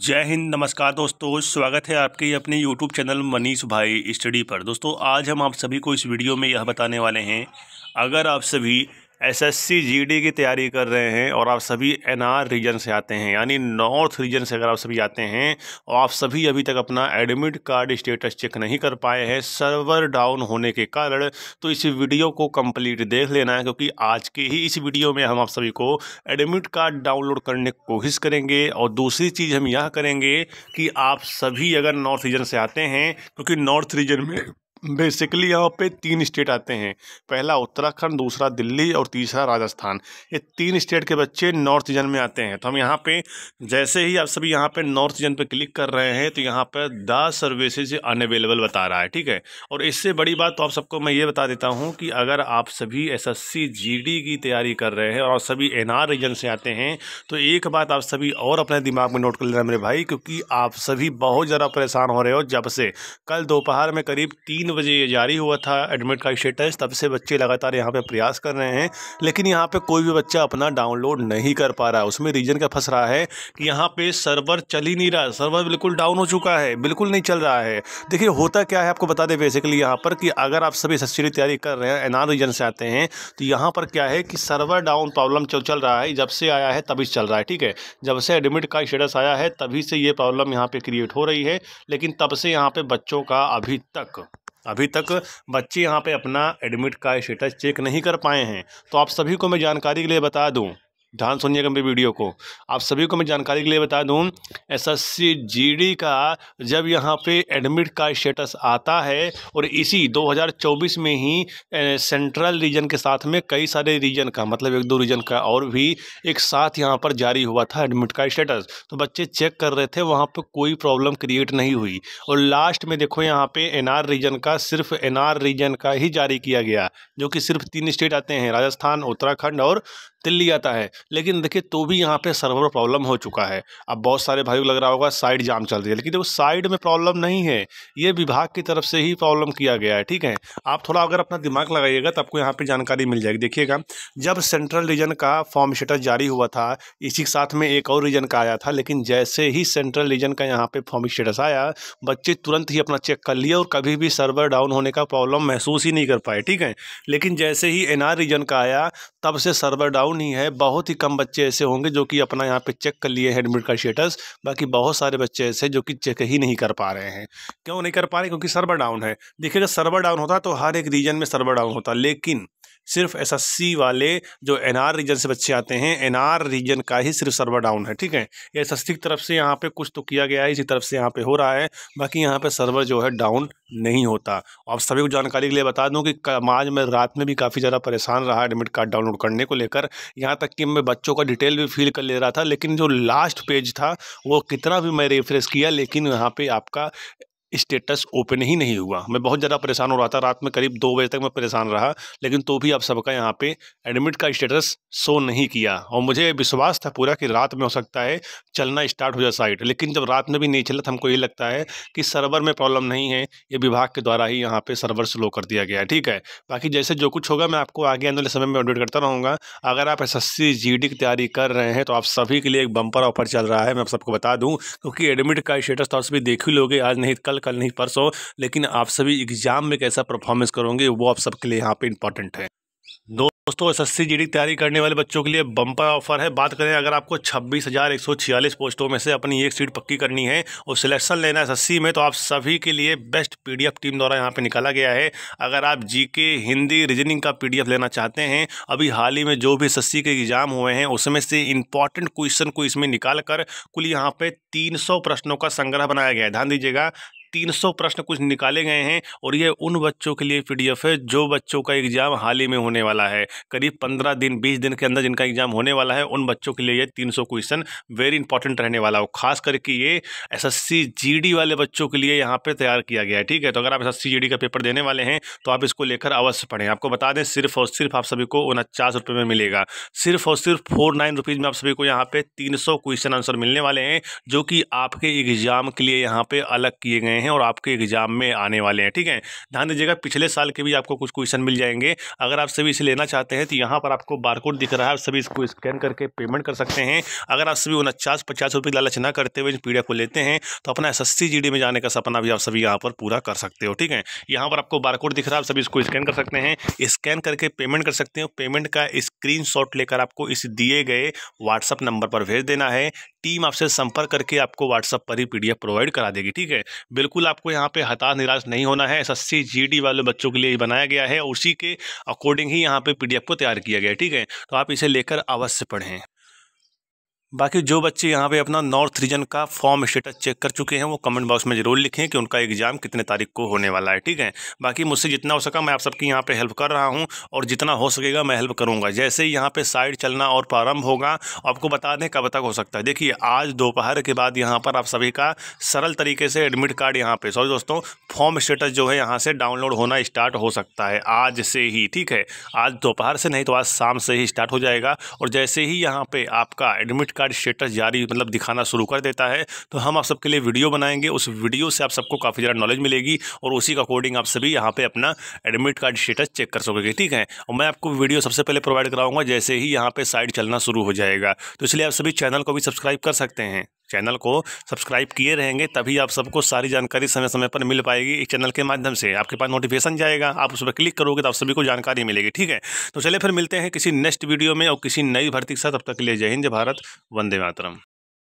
जय हिंद नमस्कार दोस्तों स्वागत है आपके अपने यूट्यूब चैनल मनीष भाई स्टडी पर दोस्तों आज हम आप सभी को इस वीडियो में यह बताने वाले हैं अगर आप सभी एसएससी जीडी की तैयारी कर रहे हैं और आप सभी एनआर रीजन से आते हैं यानी नॉर्थ रीजन से अगर आप सभी आते हैं और आप सभी अभी तक अपना एडमिट कार्ड स्टेटस चेक नहीं कर पाए हैं सर्वर डाउन होने के कारण तो इस वीडियो को कंप्लीट देख लेना है क्योंकि आज के ही इस वीडियो में हम आप सभी को एडमिट कार्ड डाउनलोड करने की कोशिश करेंगे और दूसरी चीज़ हम यह करेंगे कि आप सभी अगर नॉर्थ रीजन से आते हैं क्योंकि नॉर्थ रीजन में बेसिकली यहाँ पे तीन स्टेट आते हैं पहला उत्तराखंड दूसरा दिल्ली और तीसरा राजस्थान ये तीन स्टेट के बच्चे नॉर्थ रीजन में आते हैं तो हम यहाँ पे जैसे ही आप सभी यहाँ पे नॉर्थ रीजन पे क्लिक कर रहे हैं तो यहाँ पर द सर्विसेज अनअवेलेबल बता रहा है ठीक है और इससे बड़ी बात तो आप सबको मैं ये बता देता हूँ कि अगर आप सभी एस एस की तैयारी कर रहे हैं और सभी एन रीजन से आते हैं तो एक बात आप सभी और अपने दिमाग में नोट कर लेना मेरे भाई क्योंकि आप सभी बहुत ज़्यादा परेशान हो रहे हो जब से कल दोपहर में करीब तीन बजे ये जारी हुआ था एडमिट का स्टेटस तब से बच्चे लगातार यहाँ पे प्रयास कर रहे हैं लेकिन यहाँ पे कोई भी बच्चा अपना डाउनलोड नहीं कर पा रहा उसमें रीजन क्या फंस रहा है कि यहाँ पे सर्वर चल ही नहीं रहा सर्वर बिल्कुल डाउन हो चुका है बिल्कुल नहीं चल रहा है देखिए होता क्या है आपको बता दें बेसिकली यहाँ पर कि अगर आप सभी सच्ची तैयारी कर रहे हैं एनआर रीजन से आते हैं तो यहाँ पर क्या है कि सर्वर डाउन प्रॉब्लम चल रहा है जब से आया है तभी चल रहा है ठीक है जब से एडमिट का स्टेटस आया है तभी से ये प्रॉब्लम यहाँ पर क्रिएट हो रही है लेकिन तब से यहाँ पर बच्चों का अभी तक अभी तक बच्चे यहाँ पे अपना एडमिट का स्टेटस चेक नहीं कर पाए हैं तो आप सभी को मैं जानकारी के लिए बता दूँ ध्यान सुनिएगा मेरी वीडियो को आप सभी को मैं जानकारी के लिए बता दूं एसएससी जीडी का जब यहां पे एडमिट का स्टेटस आता है और इसी 2024 में ही सेंट्रल रीजन के साथ में कई सारे रीजन का मतलब एक दो रीजन का और भी एक साथ यहां पर जारी हुआ था एडमिट का स्टेटस तो बच्चे चेक कर रहे थे वहाँ पर कोई प्रॉब्लम क्रिएट नहीं हुई और लास्ट में देखो यहाँ पर एन रीजन का सिर्फ एन रीजन का ही जारी किया गया जो कि सिर्फ तीन स्टेट आते हैं राजस्थान उत्तराखंड और दिल्ली आता है लेकिन देखिए तो भी यहाँ पे सर्वर प्रॉब्लम हो चुका है अब बहुत सारे भाई लग रहा होगा साइड जाम चल रही है लेकिन देखो साइड में प्रॉब्लम नहीं है ये विभाग की तरफ से ही प्रॉब्लम किया गया है ठीक है आप थोड़ा अगर अपना दिमाग लगाइएगा तो आपको यहाँ पर जानकारी मिल जाएगी देखिएगा जब सेंट्रल रीजन का फॉर्म स्टेटस जारी हुआ था इसी के साथ में एक और रीजन का आया था लेकिन जैसे ही सेंट्रल रीजन का यहाँ पर फॉर्म स्टेटस आया बच्चे तुरंत ही अपना चेक कर लिए और कभी भी सर्वर डाउन होने का प्रॉब्लम महसूस ही नहीं कर पाए ठीक है लेकिन जैसे ही एनआर रीजन का आया तब से सर्वर डाउन डाउन ही है बहुत ही कम बच्चे ऐसे होंगे जो कि अपना यहाँ पे चेक कर लिए एडमिट का स्टेटस बाकी बहुत सारे बच्चे ऐसे जो कि चेक ही नहीं कर पा रहे हैं क्यों नहीं कर पा रहे क्योंकि सर्वर डाउन है देखिए अगर सर्वर डाउन होता तो हर एक रीजन में सर्वर डाउन होता लेकिन सिर्फ एस वाले जो एन रीजन से बच्चे आते हैं एन रीजन का ही सिर्फ सर्वर डाउन है ठीक है एस की तरफ से यहाँ पे कुछ तो किया गया है इसी तरफ से यहाँ पे हो रहा है बाकी यहाँ पे सर्वर जो है डाउन नहीं होता आप सभी को जानकारी के लिए बता दूँ कि आज मैं रात में भी काफ़ी ज़्यादा परेशान रहा एडमिट कार्ड डाउनलोड करने को लेकर यहाँ तक कि मैं बच्चों का डिटेल भी फिल कर ले रहा था लेकिन जो लास्ट पेज था वो कितना भी मैं रिफ्रेश किया लेकिन यहाँ पे आपका स्टेटस ओपन ही नहीं हुआ मैं बहुत ज़्यादा परेशान हो रहा था रात में करीब दो बजे तक मैं परेशान रहा लेकिन तो भी आप सबका यहाँ पे एडमिट का स्टेटस शो नहीं किया और मुझे विश्वास था पूरा कि रात में हो सकता है चलना स्टार्ट हो जाए साइट लेकिन जब रात में भी नहीं चला तो हमको ये लगता है कि सर्वर में प्रॉब्लम नहीं है ये विभाग के द्वारा ही यहाँ पर सर्वर स्लो कर दिया गया ठीक है बाकी जैसे जो कुछ होगा मैं आपको आगे आने वाले समय में अपडेट करता रहूँगा अगर आप एस एस की तैयारी कर रहे हैं तो आप सभी के लिए एक बम्पर ऑफर चल रहा है मैं आप सबको बता दूँ क्योंकि एडमिट का स्टेटस तो आप सभी देख ही लोगे आज नहीं कल कल नहीं परसों लेकिन आप सभी एग्ज़ाम में कैसा परफॉर्मेंस करोगे वो आप सबके लिए यहाँ पे इंपॉर्टेंट है दोस्तों एस एस की तैयारी करने वाले बच्चों के लिए बम्पर ऑफर है बात करें अगर आपको छब्बीस हज़ार एक सौ छियालीस पोस्टों में से अपनी एक सीट पक्की करनी है और सिलेक्शन लेना है एस में तो आप सभी के लिए बेस्ट पीडीएफ टीम द्वारा यहां पे निकाला गया है अगर आप जीके हिंदी रीजनिंग का पीडीएफ लेना चाहते हैं अभी हाल ही में जो भी एस के एग्ज़ाम हुए हैं उसमें से इंपॉर्टेंट क्वेश्चन को इसमें निकाल कर कुल यहाँ पर तीन प्रश्नों का संग्रह बनाया गया है ध्यान दीजिएगा 300 प्रश्न कुछ निकाले गए हैं और ये उन बच्चों के लिए पीडीएफ है जो बच्चों का एग्जाम हाल ही में होने वाला है करीब पंद्रह दिन बीस दिन के अंदर जिनका एग्जाम होने वाला है उन बच्चों के लिए ये तीन क्वेश्चन वेरी इंपॉर्टेंट रहने वाला हो खास करके ये एस एस वाले बच्चों के लिए यहाँ पे तैयार किया गया है ठीक है तो अगर आप एस एस का पेपर देने वाले हैं तो आप इसको लेकर अवश्य पढ़ें आपको बता दें सिर्फ और सिर्फ आप सभी को उनचास रुपये में मिलेगा सिर्फ और सिर्फ फोर नाइन रुपीज़ में आप सभी को यहाँ पे तीन सौ क्वेश्चन आंसर मिलने वाले हैं जो कि आपके एग्जाम के लिए यहाँ पे अलग किए गए हैं और आपके एग्जाम में आने वाले हैं ठीक है ध्यान दीजिएगा पिछले साल के भी आपको कुछ क्वेश्चन मिल जाएंगे अगर आप सभी इसे लेना चाहते हैं तो यहाँ पर आपको बारकोड दिख रहा है आप सभी इसको स्कैन करके पेमेंट कर सकते हैं अगर आप सभी उनचास पचास रुपये लालच ना करते हुए इस पी को लेते हैं तो अपना एस एस में जाने का सपना भी आप सभी यहाँ पर पूरा कर सकते हो ठीक है यहाँ पर आपको बारकोड दिख रहा है आप सभी इसको स्कैन कर सकते हैं स्कैन करके पेमेंट कर सकते हो पेमेंट का स्क्रीन लेकर आपको इस दिए गए व्हाट्सअप नंबर पर भेज देना है टीम आपसे संपर्क करके आपको व्हाट्सअप पर ही पीडीएफ प्रोवाइड करा देगी ठीक है बिल्कुल आपको यहाँ पे हताश निराश नहीं होना है एस जी वाले बच्चों के लिए बनाया गया है उसी के अकॉर्डिंग ही यहाँ पे पीडीएफ को तैयार किया गया है ठीक है तो आप इसे लेकर अवश्य पढ़ें बाकी जो बच्चे यहाँ पे अपना नॉर्थ रीजन का फॉर्म स्टेटस चेक कर चुके हैं वो कमेंट बॉक्स में जरूर लिखें कि उनका एग्जाम कितने तारीख को होने वाला है ठीक है बाकी मुझसे जितना हो सका मैं आप सबकी यहाँ पे हेल्प कर रहा हूँ और जितना हो सकेगा मैं हेल्प करूँगा जैसे ही यहाँ पे साइड चलना और प्रारंभ होगा आपको बता दें कब तक हो सकता है देखिए आज दोपहर के बाद यहाँ पर आप सभी का सरल तरीके से एडमिट कार्ड यहाँ पर सॉरी दोस्तों फॉर्म स्टेटस जो है यहाँ से डाउनलोड होना स्टार्ट हो सकता है आज से ही ठीक है आज दोपहर से नहीं तो आज शाम से ही स्टार्ट हो जाएगा और जैसे ही यहाँ पर आपका एडमिट कार्ड स्टेटस जारी मतलब दिखाना शुरू कर देता है तो हम आप सबके लिए वीडियो बनाएंगे उस वीडियो से आप सबको काफ़ी ज़्यादा नॉलेज मिलेगी और उसी के अकॉर्डिंग आप सभी यहाँ पे अपना एडमिट कार्ड स्टेटस चेक कर सकोगे ठीक है और मैं आपको वीडियो सबसे पहले प्रोवाइड कराऊंगा जैसे ही यहाँ पर साइड चलना शुरू हो जाएगा तो इसलिए आप सभी चैनल को भी सब्सक्राइब कर सकते हैं चैनल को सब्सक्राइब किए रहेंगे तभी आप सबको सारी जानकारी समय समय पर मिल पाएगी इस चैनल के माध्यम से आपके पास नोटिफिकेशन जाएगा आप उस पर क्लिक करोगे तो आप सभी को जानकारी मिलेगी ठीक है तो चले फिर मिलते हैं किसी नेक्स्ट वीडियो में और किसी नई भर्ती के साथ अब तक के लिए जय हिंद भारत वंदे मातरम